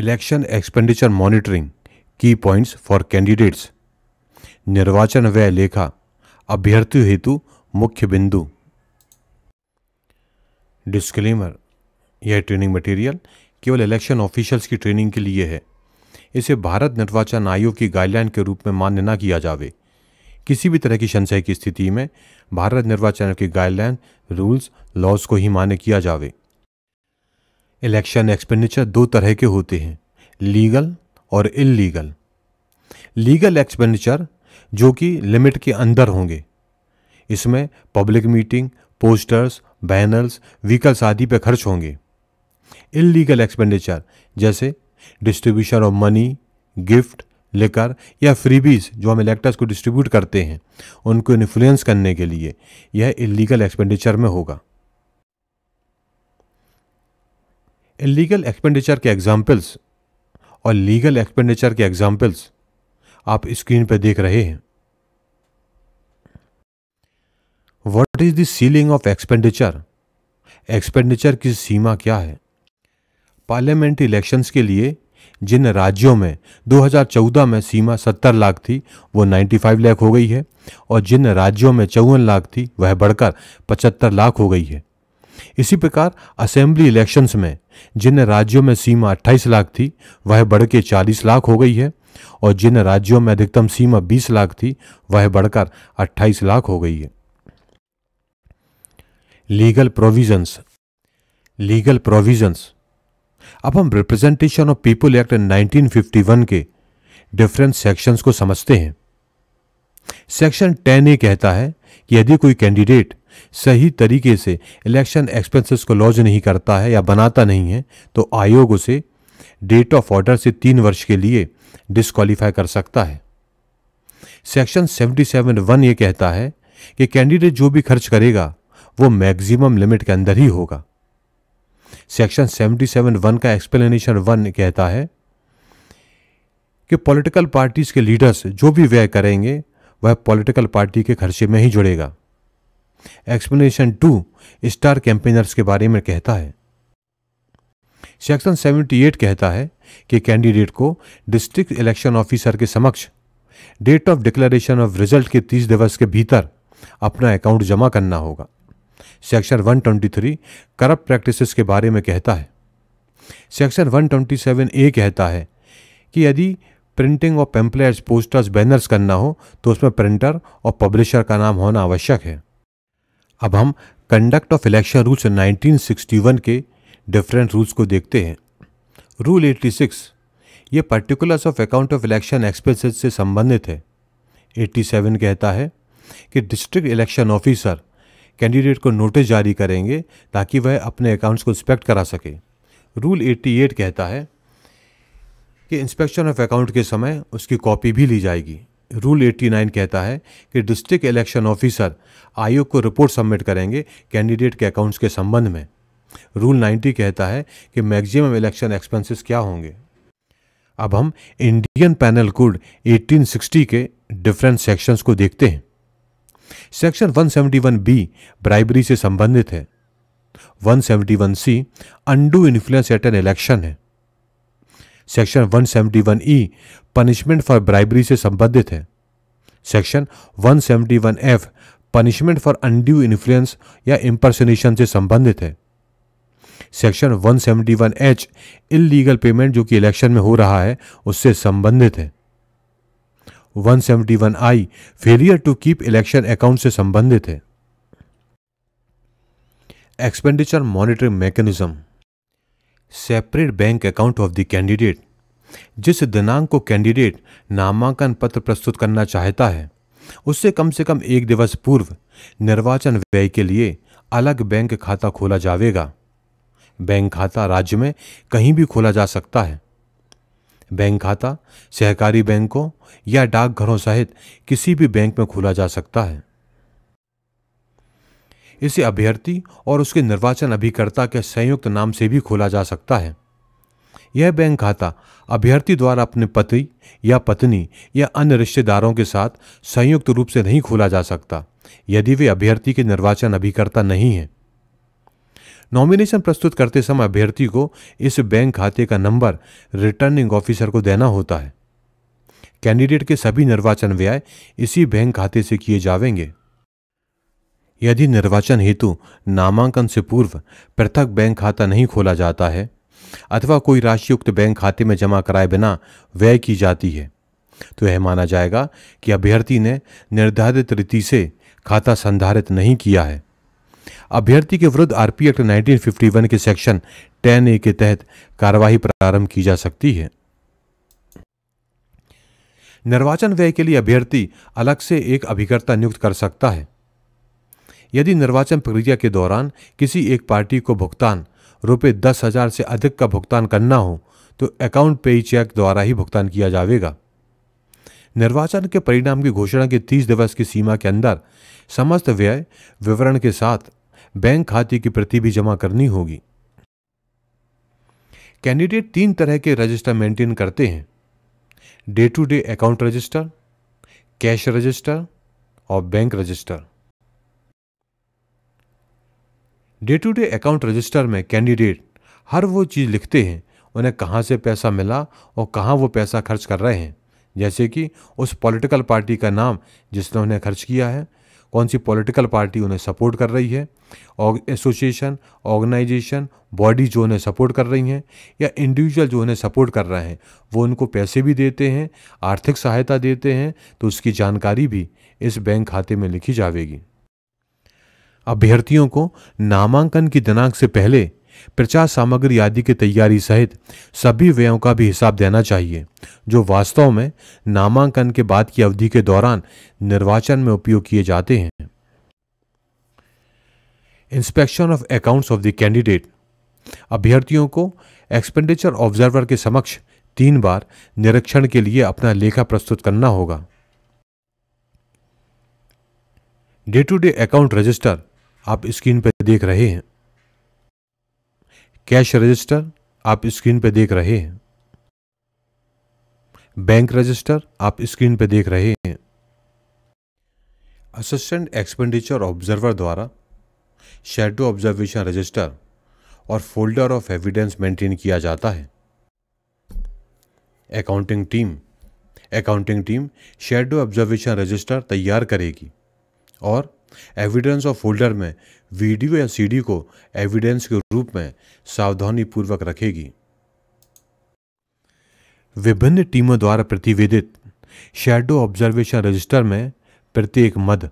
Election expenditure monitoring की points for candidates निर्वाचन व्यय लेखा अभ्यर्थी हेतु मुख्य बिंदु डिस्क्लेमर यह ट्रेनिंग मटेरियल केवल इलेक्शन ऑफिशियल्स की ट्रेनिंग के लिए है इसे भारत निर्वाचन आयोग की गाइडलाइन के रूप में मान्य न किया जावे किसी भी तरह की संशय की स्थिति में भारत निर्वाचन आयोग की गाइडलाइन रूल्स लॉज को ही मान्य किया जावे इलेक्शन एक्सपेंडिचर दो तरह के होते हैं लीगल और इलीगल लीगल एक्सपेंडिचर जो कि लिमिट के अंदर होंगे इसमें public meeting posters banners vehicles आदि पर खर्च होंगे इलीगल एक्सपेंडिचर जैसे डिस्ट्रीब्यूशन ऑफ मनी गिफ्ट लेकर या फ्रीबीज जो हम इलेक्टर्स को डिस्ट्रीब्यूट करते हैं उनको इन्फ्लुएंस करने के लिए यह इलीगल एक्सपेंडिचर में होगा लीगल एक्सपेंडिचर के एग्जाम्पल्स और लीगल एक्सपेंडिचर के एग्जाम्पल्स आप स्क्रीन पर देख रहे हैं what is ceiling of expenditure expenditure की सीमा क्या है पार्लियामेंट इलेक्शंस के लिए जिन राज्यों में 2014 में सीमा 70 लाख थी वो 95 लाख हो गई है और जिन राज्यों में चौवन लाख थी वह बढ़कर 75 लाख हो गई है इसी प्रकार असेंबली इलेक्शंस में जिन राज्यों में सीमा 28 लाख थी वह बढ़ के चालीस लाख हो गई है और जिन राज्यों में अधिकतम सीमा 20 लाख थी वह बढ़कर 28 लाख हो गई है लीगल प्रोविजंस लीगल प्रोविजंस अब हम रिप्रेजेंटेशन ऑफ पीपल एक्ट 1951 के डिफरेंट सेक्शंस को समझते हैं सेक्शन टेन ए कहता है कि यदि कोई कैंडिडेट सही तरीके से इलेक्शन एक्सपेंसेस को लॉज नहीं करता है या बनाता नहीं है तो आयोग उसे डेट ऑफ ऑर्डर से तीन वर्ष के लिए डिस्कालीफाई कर सकता है सेक्शन 77 वन ये कहता है कि कैंडिडेट जो भी खर्च करेगा वो मैक्सिमम लिमिट के अंदर ही होगा सेक्शन 77 वन का एक्सप्लेनेशन वन कहता है कि पॉलिटिकल पार्टीज के लीडर्स जो भी व्यय करेंगे वह पॉलिटिकल पार्टी के खर्चे में ही जुड़ेगा एक्सप्लेनेशन टू स्टार कैंपेनर्स के बारे में कहता है सेक्शन 78 कहता है कि कैंडिडेट को डिस्ट्रिक्ट इलेक्शन ऑफिसर के समक्ष date of declaration of result के 30 दिवस के भीतर अपना अकाउंट जमा करना होगा सेक्शन 123 करप्ट प्रैक्टिसेस के बारे में कहता है सेक्शन 127 ए कहता है कि यदि प्रिंटिंग और पेम्पलेट्स पोस्टर्स बैनर्स करना हो तो उसमें प्रिंटर और पब्लिशर का नाम होना आवश्यक है अब हम कंडक्ट ऑफ इलेक्शन रूल्स 1961 के डिफरेंट रूल्स को देखते हैं रूल 86 ये particulars of account of election expenses से संबंधित है 87 कहता है कि डिस्ट्रिक्ट इलेक्शन ऑफिसर कैंडिडेट को नोटिस जारी करेंगे ताकि वह अपने अकाउंट्स को इंस्पेक्ट करा सके रूल 88 कहता है कि इंस्पेक्शन ऑफ अकाउंट के समय उसकी कॉपी भी ली जाएगी रूल 89 कहता है कि डिस्ट्रिक्ट इलेक्शन ऑफिसर आयोग को रिपोर्ट सबमिट करेंगे कैंडिडेट के अकाउंट्स के संबंध में रूल 90 कहता है कि मैक्सिमम इलेक्शन एक्सपेंसेस क्या होंगे अब हम इंडियन पैनल कोड 1860 के डिफरेंट सेक्शंस को देखते हैं सेक्शन 171 बी ब्राइबरी से संबंधित है 171 C undue influence at an election है section 171 E punishment for bribery से संबंधित है section 171 F punishment for undue influence या इम्पर्सनेशन से संबंधित है सेक्शन 171 एच इलीगल पेमेंट जो कि इलेक्शन में हो रहा है उससे संबंधित है 171 I failure to keep election account से संबंधित है expenditure monitoring mechanism separate bank account of the candidate जिस दिनांक को कैंडिडेट नामांकन पत्र प्रस्तुत करना चाहता है उससे कम से कम एक दिवस पूर्व निर्वाचन व्यय के लिए अलग बैंक खाता खोला जाएगा बैंक खाता राज्य में कहीं भी खोला जा सकता है बैंक खाता सहकारी बैंकों या डाकघरों सहित किसी भी बैंक में खोला जा सकता है इसे अभ्यर्थी और उसके निर्वाचन अभिकर्ता के संयुक्त नाम से भी खोला जा सकता है यह बैंक खाता अभ्यर्थी द्वारा अपने पति या पत्नी या अन्य रिश्तेदारों के साथ संयुक्त रूप से नहीं खोला जा सकता यदि वे अभ्यर्थी के निर्वाचन अभिकर्ता नहीं हैं नॉमिनेशन प्रस्तुत करते समय अभ्यर्थी को इस बैंक खाते का नंबर रिटर्निंग ऑफिसर को देना होता है कैंडिडेट के सभी निर्वाचन व्यय इसी बैंक खाते से किए जाएंगे यदि निर्वाचन हेतु नामांकन से पूर्व पृथक बैंक खाता नहीं खोला जाता है अथवा कोई राशि उक्त बैंक खाते में जमा कराए बिना व्यय की जाती है तो यह माना जाएगा कि अभ्यर्थी ने निर्धारित रीति से खाता संधारित नहीं किया है अभ्यर्थी के विरुद्ध आरपी एक्ट 1951 के सेक्शन 10 ए के तहत कार्यवाही प्रारंभ की जा सकती है निर्वाचन व्यय के लिए अभ्यर्थी अलग से एक अभिकर्ता नियुक्त कर सकता है यदि निर्वाचन प्रक्रिया के दौरान किसी एक पार्टी को भुगतान रुपये दस हजार से अधिक का भुगतान करना हो तो अकाउंट पे चेक द्वारा ही भुगतान किया जाएगा निर्वाचन के परिणाम की घोषणा के तीस दिवस की सीमा के अंदर समस्त व्यय विवरण के साथ बैंक खाते की प्रति भी जमा करनी होगी कैंडिडेट तीन तरह के रजिस्टर मेंटेन करते हैं day to day account register cash register और bank register day to day account register में कैंडिडेट हर वो चीज़ लिखते हैं उन्हें कहाँ से पैसा मिला और कहाँ वो पैसा खर्च कर रहे हैं जैसे कि उस पॉलिटिकल पार्टी का नाम जिसने उन्हें खर्च किया है कौन सी पॉलिटिकल पार्टी उन्हें सपोर्ट कर रही है और एसोसिएशन ऑर्गेनाइजेशन बॉडी जो उन्हें सपोर्ट कर रही हैं या इंडिविजुअल जो उन्हें सपोर्ट कर रहे हैं वो उनको पैसे भी देते हैं आर्थिक सहायता देते हैं तो उसकी जानकारी भी इस बैंक खाते में लिखी जाएगी अभ्यर्थियों को नामांकन की दिनांक से पहले प्रचार सामग्री आदि की तैयारी सहित सभी व्ययों का भी हिसाब देना चाहिए जो वास्तव में नामांकन के बाद की अवधि के दौरान निर्वाचन में उपयोग किए जाते हैं inspection of accounts of the candidate अभ्यर्थियों को एक्सपेंडिचर ऑब्जर्वर के समक्ष तीन बार निरीक्षण के लिए अपना लेखा प्रस्तुत करना होगा day to day account register आप स्क्रीन पर देख रहे हैं कैश रजिस्टर आप स्क्रीन पर देख रहे हैं बैंक रजिस्टर आप स्क्रीन पर देख रहे हैं असिस्टेंट एक्सपेंडिचर ऑब्जर्वर द्वारा शेडो ऑब्जर्वेशन रजिस्टर और फोल्डर ऑफ एविडेंस मेंटेन किया जाता है accounting team accounting team shadow observation register तैयार करेगी और एविडेंस ऑफ फोल्डर में वीडियो या सीडी को एविडेंस के रूप में सावधानी पूर्वक रखेगी विभिन्न टीमों द्वारा प्रतिवेदित शेडो ऑब्जर्वेशन रजिस्टर में प्रत्येक मद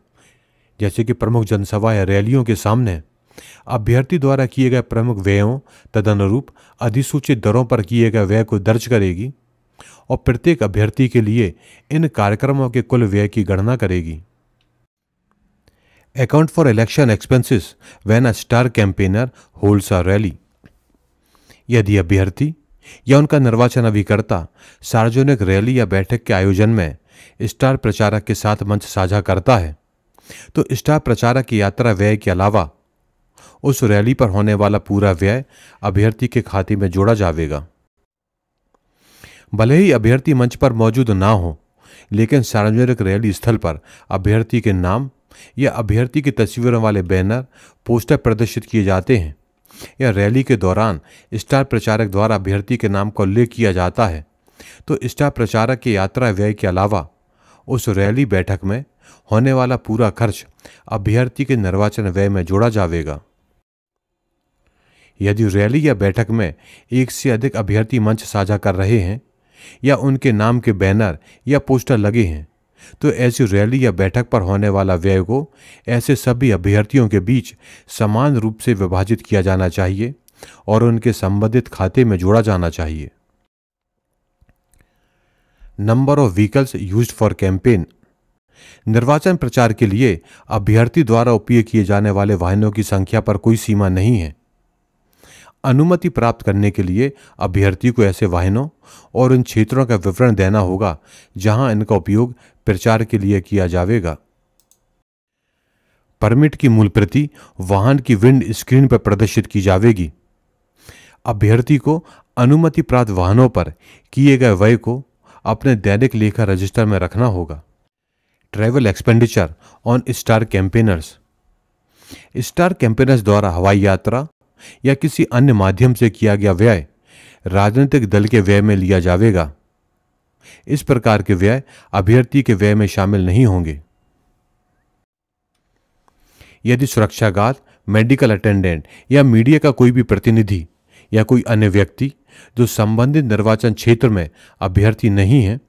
जैसे कि प्रमुख जनसभा या रैलियों के सामने अभ्यर्थी द्वारा किए गए प्रमुख व्ययों तदनुरूप अधिसूचित दरों पर किए गए व्यय को दर्ज करेगी और प्रत्येक अभ्यर्थी के लिए इन कार्यक्रमों के कुल व्यय की गणना करेगी Account for election expenses when a star campaigner holds a rally. यदि अभ्यर्थी या उनका निर्वाचन अभिकर्ता सार्वजनिक रैली या बैठक के आयोजन में स्टार प्रचारक के साथ मंच साझा करता है तो स्टार प्रचारक की यात्रा व्यय के अलावा उस रैली पर होने वाला पूरा व्यय अभ्यर्थी के खाते में जोड़ा जाएगा भले ही अभ्यर्थी मंच पर मौजूद ना हो लेकिन सार्वजनिक रैली स्थल पर अभ्यर्थी के नाम या अभ्यर्थी की तस्वीरों वाले बैनर पोस्टर प्रदर्शित किए जाते हैं या रैली के दौरान स्टार प्रचारक द्वारा अभ्यर्थी के नाम का उल्लेख किया जाता है तो स्टार प्रचारक के यात्रा व्यय के अलावा उस रैली बैठक में होने वाला पूरा खर्च अभ्यर्थी के निर्वाचन व्यय में जोड़ा जाएगा यदि रैली या बैठक में एक से अधिक अभ्यर्थी मंच साझा कर रहे हैं या उनके नाम के बैनर या पोस्टर लगे हैं तो ऐसी रैली या बैठक पर होने वाला व्यय को ऐसे सभी अभ्यर्थियों के बीच समान रूप से विभाजित किया जाना चाहिए और उनके संबंधित खाते में जोड़ा जाना चाहिए number of vehicles use for campaign निर्वाचन प्रचार के लिए अभ्यर्थी द्वारा उपयोग किए जाने वाले वाहनों की संख्या पर कोई सीमा नहीं है अनुमति प्राप्त करने के लिए अभ्यर्थी को ऐसे वाहनों और उन क्षेत्रों का विवरण देना होगा जहां इनका उपयोग प्रचार के लिए किया जाएगा परमिट की मूल प्रति वाहन की विंड स्क्रीन पर प्रदर्शित की जाएगी अभ्यर्थी को अनुमति प्राप्त वाहनों पर किए गए व्यय को अपने दैनिक लेखा रजिस्टर में रखना होगा travel expenditure on star campaigners star campaigners द्वारा हवाई यात्रा या किसी अन्य माध्यम से किया गया व्यय राजनीतिक दल के व्यय में लिया जाएगा इस प्रकार के व्यय अभ्यर्थी के व्यय में शामिल नहीं होंगे यदि सुरक्षागार मेडिकल अटेंडेंट या मीडिया का कोई भी प्रतिनिधि या कोई अन्य व्यक्ति जो संबंधित निर्वाचन क्षेत्र में अभ्यर्थी नहीं है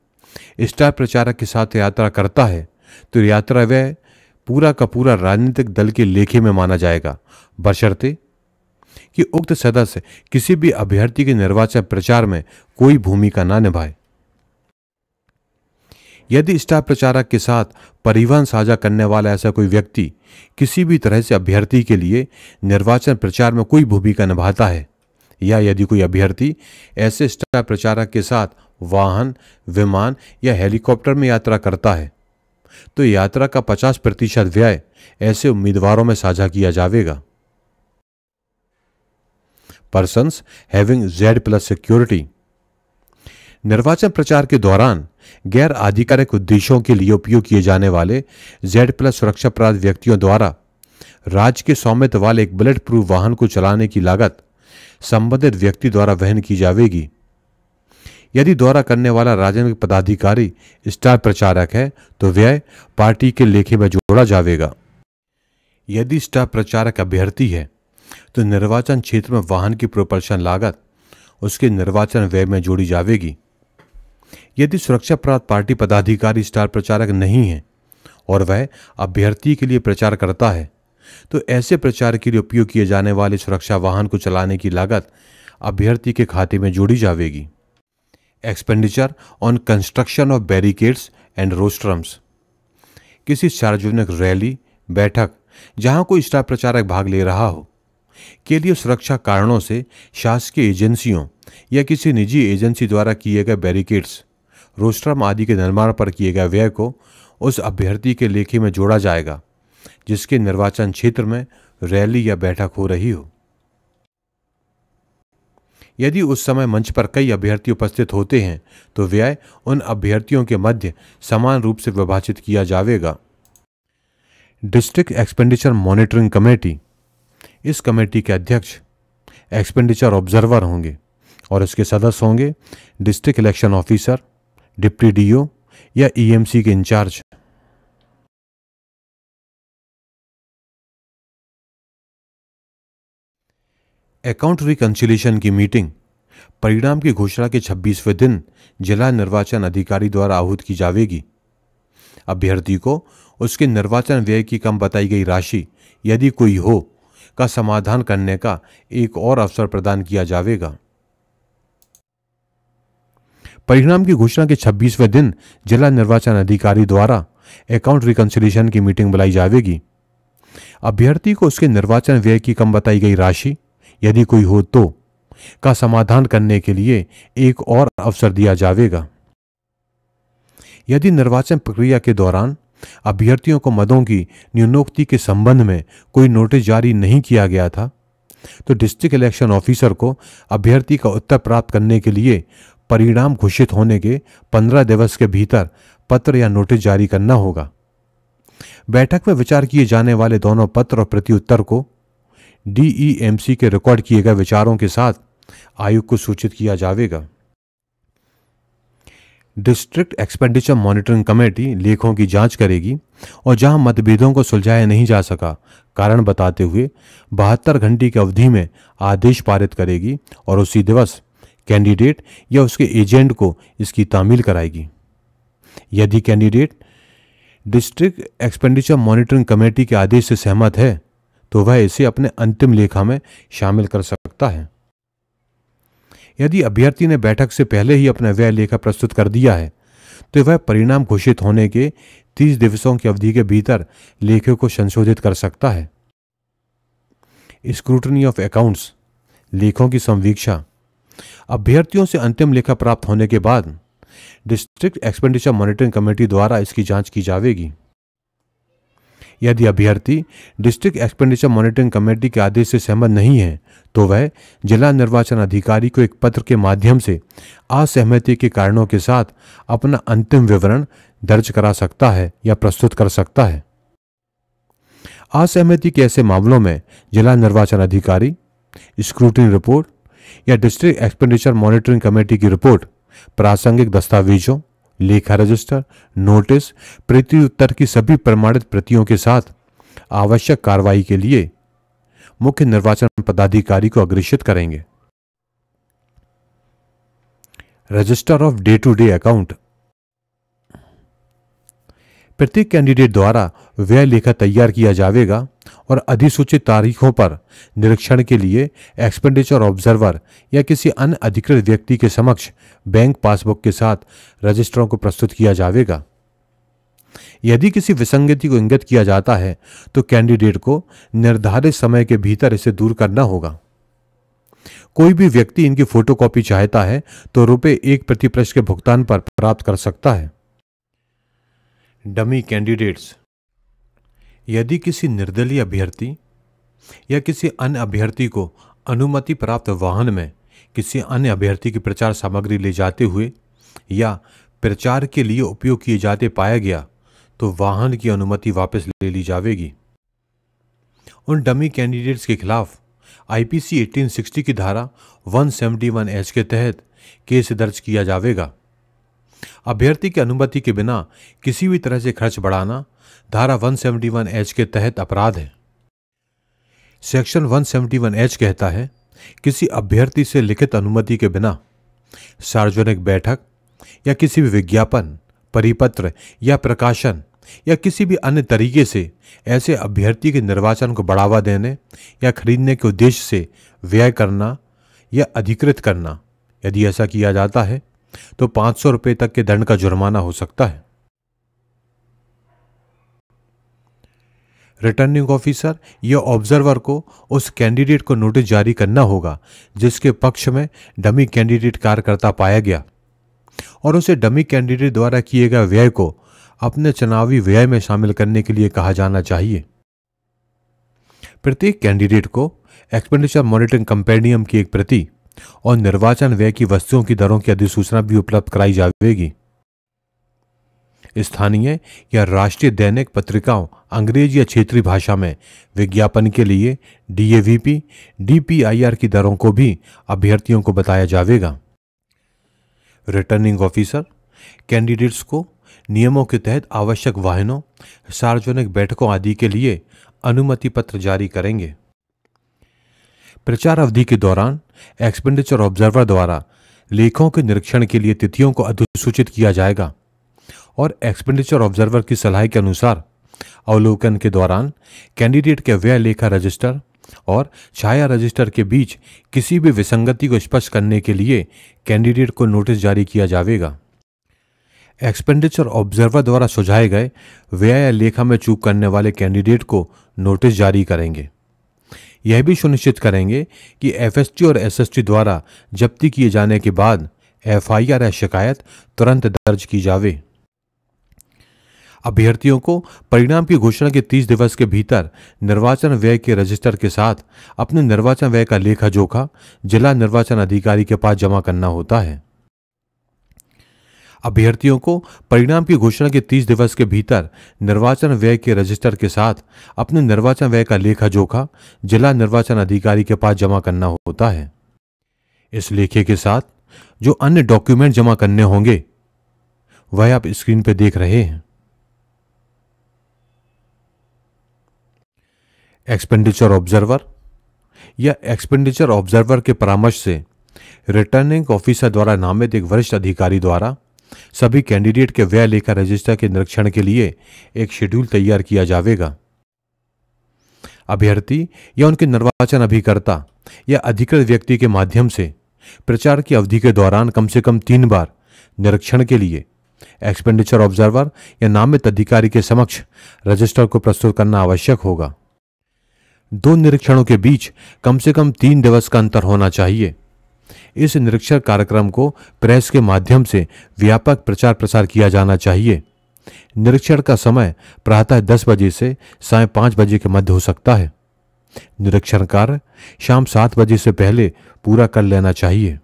स्टार प्रचारक के साथ यात्रा करता है तो यात्रा व्यय पूरा का पूरा राजनीतिक दल के लेखे में माना जाएगा बशर्ते कि उक्त सदस्य किसी भी अभ्यर्थी के निर्वाचन प्रचार में कोई भूमिका न निभाए यदि स्टार प्रचारक के साथ परिवहन साझा करने वाला ऐसा कोई व्यक्ति किसी भी तरह से अभ्यर्थी के लिए निर्वाचन प्रचार में कोई भूमिका निभाता है या यदि कोई अभ्यर्थी ऐसे स्टार प्रचारक के साथ वाहन विमान या हेलीकॉप्टर में यात्रा करता है तो यात्रा का 50 प्रतिशत व्यय ऐसे उम्मीदवारों में साझा किया जाएगा persons having Z plus security निर्वाचन प्रचार के दौरान गैर आधिकारिक उद्देश्यों के लिए उपयोग किए जाने वाले जेड प्लस सुरक्षा प्राप्त व्यक्तियों द्वारा राज्य के स्वामित्व वाले एक बुलेट प्रूफ वाहन को चलाने की लागत संबंधित व्यक्ति द्वारा वहन की जाएगी यदि दौरा करने वाला राजनीतिक पदाधिकारी स्टार प्रचारक है तो व्यय पार्टी के लेखे में जोड़ा जाएगा यदि स्टार प्रचारक अभ्यर्थी है तो निर्वाचन क्षेत्र में वाहन की प्रोपल्शन लागत उसके निर्वाचन व्यय में जोड़ी जाएगी यदि सुरक्षा प्राप्त पार्टी पदाधिकारी स्टार प्रचारक नहीं है और वह अभ्यर्थी के लिए प्रचार करता है तो ऐसे प्रचार के लिए उपयोग किए जाने वाले सुरक्षा वाहन को चलाने की लागत अभ्यर्थी के खाते में जोड़ी जाएगी expenditure on construction of barricades and rostrums किसी सार्वजनिक रैली बैठक जहां कोई स्टार प्रचारक भाग ले रहा हो के लिए सुरक्षा कारणों से शासकीय एजेंसियों या किसी निजी एजेंसी द्वारा किए गए बैरिकेड्स रोस्ट्रम आदि के निर्माण पर किए गए व्यय को उस अभ्यर्थी के लेखे में जोड़ा जाएगा जिसके निर्वाचन क्षेत्र में रैली या बैठक हो रही हो यदि उस समय मंच पर कई अभ्यर्थी उपस्थित होते हैं तो व्यय उन अभ्यर्थियों के मध्य समान रूप से विभाजित किया जाएगा डिस्ट्रिक्ट एक्सपेंडिचर मॉनिटरिंग कमेटी इस कमेटी के अध्यक्ष एक्सपेंडिचर ऑब्जर्वर होंगे और इसके सदस्य होंगे district election officer deputy DO या ईएमसी e के इंचार्ज अकाउंट रिकंसिलेशन की मीटिंग परिणाम की घोषणा के 26वें दिन जिला निर्वाचन अधिकारी द्वारा आहूत की जाएगी अभ्यर्थी को उसके निर्वाचन व्यय की कम बताई गई राशि यदि कोई हो का समाधान करने का एक और अवसर प्रदान किया जाएगा परिणाम की घोषणा के 26वें दिन जिला निर्वाचन अधिकारी द्वारा अकाउंट रिकंसिलेशन की मीटिंग बुलाई जाएगी अभ्यर्थी को उसके निर्वाचन व्यय की कम बताई गई राशि यदि कोई हो तो का समाधान करने के लिए एक और अवसर दिया जाएगा यदि निर्वाचन प्रक्रिया के दौरान अभ्यर्थियों को मदों की नियुक्ति के संबंध में कोई नोटिस जारी नहीं किया गया था तो डिस्ट्रिक्ट इलेक्शन ऑफिसर को अभ्यर्थी का उत्तर प्राप्त करने के लिए परिणाम घोषित होने के पंद्रह दिवस के भीतर पत्र या नोटिस जारी करना होगा बैठक में विचार किए जाने वाले दोनों पत्र और प्रत्युत्तर को डीईएमसी के रिकॉर्ड किए गए विचारों के साथ आयोग को सूचित किया जाएगा डिस्ट्रिक्ट एक्सपेंडिचर मॉनिटरिंग कमेटी लेखों की जांच करेगी और जहां मतभेदों को सुलझाया नहीं जा सका कारण बताते हुए बहत्तर घंटे की अवधि में आदेश पारित करेगी और उसी दिवस कैंडिडेट या उसके एजेंट को इसकी तामील कराएगी यदि candidate district expenditure monitoring committee के आदेश से सहमत है तो वह इसे अपने अंतिम लेखा में शामिल कर सकता है यदि अभ्यर्थी ने बैठक से पहले ही अपना व्यय लेखा प्रस्तुत कर दिया है तो वह परिणाम घोषित होने के तीस दिवसों की अवधि के भीतर लेखे को संशोधित कर सकता है स्क्रूटनी ऑफ अकाउंट्स लेखों की संवीक्षा अभ्यर्थियों से अंतिम लेखा प्राप्त होने के बाद डिस्ट्रिक्ट एक्सपेंडिचर मॉनिटरिंग कमेटी द्वारा इसकी जांच की जाएगी यदि अभ्यर्थी डिस्ट्रिक्ट एक्सपेंडिचर मॉनिटरिंग कमेटी के आदेश से सहमत नहीं है तो वह जिला निर्वाचन अधिकारी को एक पत्र के माध्यम से असहमति के कारणों के साथ अपना अंतिम विवरण दर्ज करा सकता है या प्रस्तुत कर सकता है असहमति के ऐसे मामलों में जिला निर्वाचन अधिकारी स्क्रूटनी रिपोर्ट या डिस्ट्रिक्ट एक्सपेंडिचर मॉनिटरिंग कमेटी की रिपोर्ट प्रासंगिक दस्तावेजों लेखा रजिस्टर नोटिस प्रत्युत्तर की सभी प्रमाणित प्रतियों के साथ आवश्यक कार्रवाई के लिए मुख्य निर्वाचन पदाधिकारी को अग्रेषित करेंगे register of day to day account प्रत्येक कैंडिडेट द्वारा व्यय लेखा तैयार किया जाएगा और अधिसूचित तारीखों पर निरीक्षण के लिए एक्सपेंडिचर ऑब्जर्वर या किसी अन्य अधिकृत व्यक्ति के समक्ष बैंक पासबुक के साथ रजिस्टरों को प्रस्तुत किया जाएगा यदि किसी विसंगति को इंगित किया जाता है तो कैंडिडेट को निर्धारित समय के भीतर इसे दूर करना होगा कोई भी व्यक्ति इनकी फोटोकॉपी चाहता है तो रुपए एक प्रतिप्रश के भुगतान पर प्राप्त कर सकता है डमी कैंडिडेट्स यदि किसी निर्दलीय अभ्यर्थी या किसी अन्य अभ्यर्थी को अनुमति प्राप्त वाहन में किसी अन्य अभ्यर्थी की प्रचार सामग्री ले जाते हुए या प्रचार के लिए उपयोग किए जाते पाया गया तो वाहन की अनुमति वापस ले ली जाएगी उन डमी कैंडिडेट्स के खिलाफ आईपीसी 1860 की धारा 171 एच के तहत केस दर्ज किया जाएगा अभ्यर्थी की अनुमति के बिना किसी भी तरह से खर्च बढ़ाना धारा 171 एच के तहत अपराध है सेक्शन 171 एच कहता है किसी अभ्यर्थी से लिखित अनुमति के बिना सार्वजनिक बैठक या किसी भी विज्ञापन परिपत्र या प्रकाशन या किसी भी अन्य तरीके से ऐसे अभ्यर्थी के निर्वाचन को बढ़ावा देने या खरीदने के उद्देश्य से व्यय करना या अधिकृत करना यदि ऐसा किया जाता है तो पाँच सौ रुपये तक के दंड का जुर्माना हो सकता है रिटर्निंग ऑफिसर या ऑब्जर्वर को उस कैंडिडेट को नोटिस जारी करना होगा जिसके पक्ष में डमी कैंडिडेट कार्यकर्ता पाया गया और उसे डमी कैंडिडेट द्वारा किए गए व्यय को अपने चुनावी व्यय में शामिल करने के लिए कहा जाना चाहिए प्रत्येक कैंडिडेट को एक्सपेंडिचर मॉनिटरिंग कंपेनियम की एक प्रति और निर्वाचन व्यय की वस्तुओं की दरों की अधिसूचना भी उपलब्ध कराई जाएगी स्थानीय या राष्ट्रीय दैनिक पत्रिकाओं अंग्रेजी या क्षेत्रीय भाषा में विज्ञापन के लिए डीएवीपी, डीपीआईआर की दरों को भी अभ्यर्थियों को बताया जाएगा रिटर्निंग ऑफिसर कैंडिडेट्स को नियमों के तहत आवश्यक वाहनों सार्वजनिक बैठकों आदि के लिए अनुमति पत्र जारी करेंगे प्रचार अवधि के दौरान एक्सपेंडिचर ऑब्जर्वर द्वारा लेखों के निरीक्षण के लिए तिथियों को अधिसूचित किया जाएगा और एक्सपेंडिचर ऑब्जर्वर की सलाह के अनुसार अवलोकन के दौरान कैंडिडेट के व्यय लेखा रजिस्टर और छाया रजिस्टर के बीच किसी भी विसंगति को स्पष्ट करने के लिए कैंडिडेट को नोटिस जारी किया जाएगा एक्सपेंडिचर ऑब्जर्वर द्वारा सुझाए गए व्यय या लेखा में चूक करने वाले कैंडिडेट को नोटिस जारी करेंगे यह भी सुनिश्चित करेंगे कि एफएसटी और एसएसटी द्वारा जब्ती किए जाने के बाद एफआईआर या शिकायत तुरंत दर्ज की जावे अभ्यर्थियों को परिणाम की घोषणा के 30 दिवस के भीतर निर्वाचन व्यय के रजिस्टर के साथ अपने निर्वाचन व्यय का लेखा जोखा जिला निर्वाचन अधिकारी के पास जमा करना होता है अभ्यर्थियों को परिणाम की घोषणा के 30 दिवस के भीतर निर्वाचन व्यय के रजिस्टर के साथ अपने निर्वाचन व्यय का लेखा जोखा जिला निर्वाचन अधिकारी के पास जमा करना होता है इस लेखे के साथ जो अन्य डॉक्यूमेंट जमा करने होंगे वह आप स्क्रीन पर देख रहे हैं एक्सपेंडिचर ऑब्जर्वर या एक्सपेंडिचर ऑब्जर्वर के परामर्श से रिटर्निंग ऑफिसर द्वारा नामित एक वरिष्ठ अधिकारी द्वारा सभी कैंडिडेट के व्यय लेखा रजिस्टर के निरीक्षण के लिए एक शेड्यूल तैयार किया जाएगा अभ्यर्थी या उनके निर्वाचन अभिकर्ता या अधिकृत व्यक्ति के माध्यम से प्रचार की अवधि के दौरान कम से कम तीन बार निरीक्षण के लिए एक्सपेंडिचर ऑब्जर्वर या नामित अधिकारी के समक्ष रजिस्टर को प्रस्तुत करना आवश्यक होगा दो निरीक्षणों के बीच कम से कम तीन दिवस का अंतर होना चाहिए इस निरीक्षण कार्यक्रम को प्रेस के माध्यम से व्यापक प्रचार प्रसार किया जाना चाहिए निरीक्षण का समय प्रातः दस बजे से साय पाँच बजे के मध्य हो सकता है निरीक्षण कार्य शाम सात बजे से पहले पूरा कर लेना चाहिए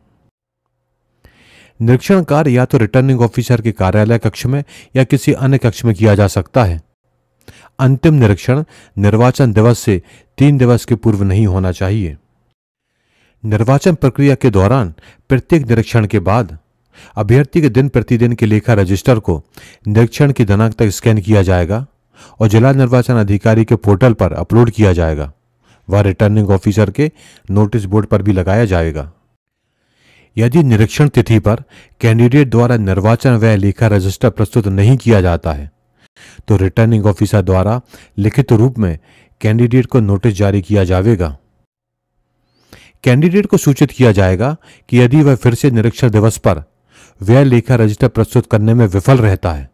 निरीक्षण कार्य या तो रिटर्निंग ऑफिसर के कार्यालय कक्ष में या किसी अन्य कक्ष में किया जा सकता है अंतिम निरीक्षण निर्वाचन दिवस से तीन दिवस के पूर्व नहीं होना चाहिए निर्वाचन प्रक्रिया के दौरान प्रत्येक निरीक्षण के बाद अभ्यर्थी के दिन प्रतिदिन के लेखा रजिस्टर को निरीक्षण की दिनांक तक स्कैन किया जाएगा और जिला निर्वाचन अधिकारी के पोर्टल पर अपलोड किया जाएगा व रिटर्निंग ऑफिसर के नोटिस बोर्ड पर भी लगाया जाएगा यदि निरीक्षण तिथि पर कैंडिडेट द्वारा निर्वाचन व्यय लेखा रजिस्टर प्रस्तुत नहीं किया जाता है तो रिटर्निंग ऑफिसर द्वारा लिखित रूप में कैंडिडेट को नोटिस जारी किया जाएगा कैंडिडेट को सूचित किया जाएगा कि यदि वह फिर से निरीक्षण दिवस पर व्यय लेखा रजिस्टर प्रस्तुत करने में विफल रहता है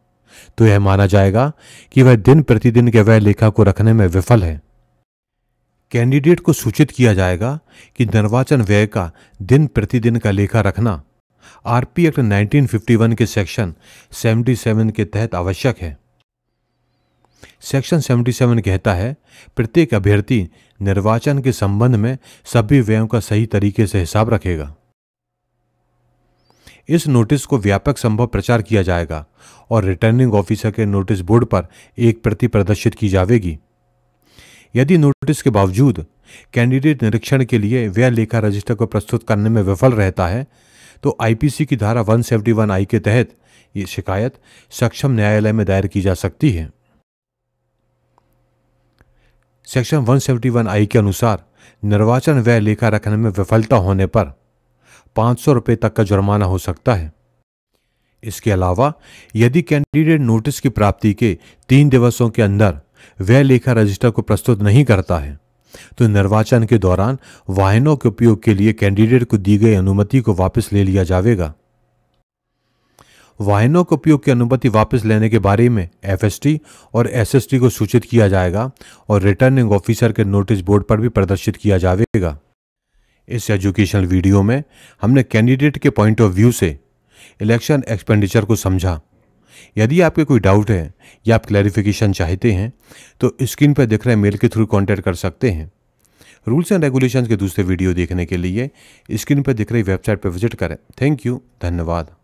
तो यह माना जाएगा कि वह दिन प्रतिदिन के व्यय लेखा को रखने में विफल है कैंडिडेट को सूचित किया जाएगा कि निर्वाचन व्यय का दिन प्रतिदिन का लेखा रखना आरपी एक्ट 1951 के सेक्शन 77 के तहत आवश्यक है सेक्शन 77 कहता है प्रत्येक अभ्यर्थी निर्वाचन के संबंध में सभी व्ययों का सही तरीके से हिसाब रखेगा इस नोटिस को व्यापक संभव प्रचार किया जाएगा और रिटर्निंग ऑफिसर के नोटिस बोर्ड पर एक प्रति प्रदर्शित की जाएगी यदि नोटिस के बावजूद कैंडिडेट निरीक्षण के लिए व्यय लेखा रजिस्टर को प्रस्तुत करने में विफल रहता है तो आईपीसी की धारा 171 आई के तहत ये शिकायत सक्षम न्यायालय में दायर की जा सकती है सेक्शन 171 आई के अनुसार निर्वाचन व्यय लेखा रखने में विफलता होने पर पाँच सौ रुपये तक का जुर्माना हो सकता है इसके अलावा यदि कैंडिडेट नोटिस की प्राप्ति के तीन दिवसों के अंदर व्यय लेखा रजिस्टर को प्रस्तुत नहीं करता है तो निर्वाचन के दौरान वाहनों के उपयोग के लिए कैंडिडेट को दी गई अनुमति को वापस ले लिया जाएगा वाहनों के उपयोग की अनुमति वापस लेने के बारे में एफ और एस को सूचित किया जाएगा और रिटर्निंग ऑफिसर के नोटिस बोर्ड पर भी प्रदर्शित किया जाएगा इस एजुकेशनल वीडियो में हमने कैंडिडेट के पॉइंट ऑफ व्यू से इलेक्शन एक्सपेंडिचर को समझा यदि आपके कोई डाउट है या आप क्लैरिफिकेशन चाहते हैं तो स्क्रीन पर दिख रहे मेल के थ्रू कॉन्टैक्ट कर सकते हैं रूल्स एंड रेगुलेशंस के दूसरे वीडियो देखने के लिए स्क्रीन पर दिख रही वेबसाइट पर विजिट करें थैंक यू धन्यवाद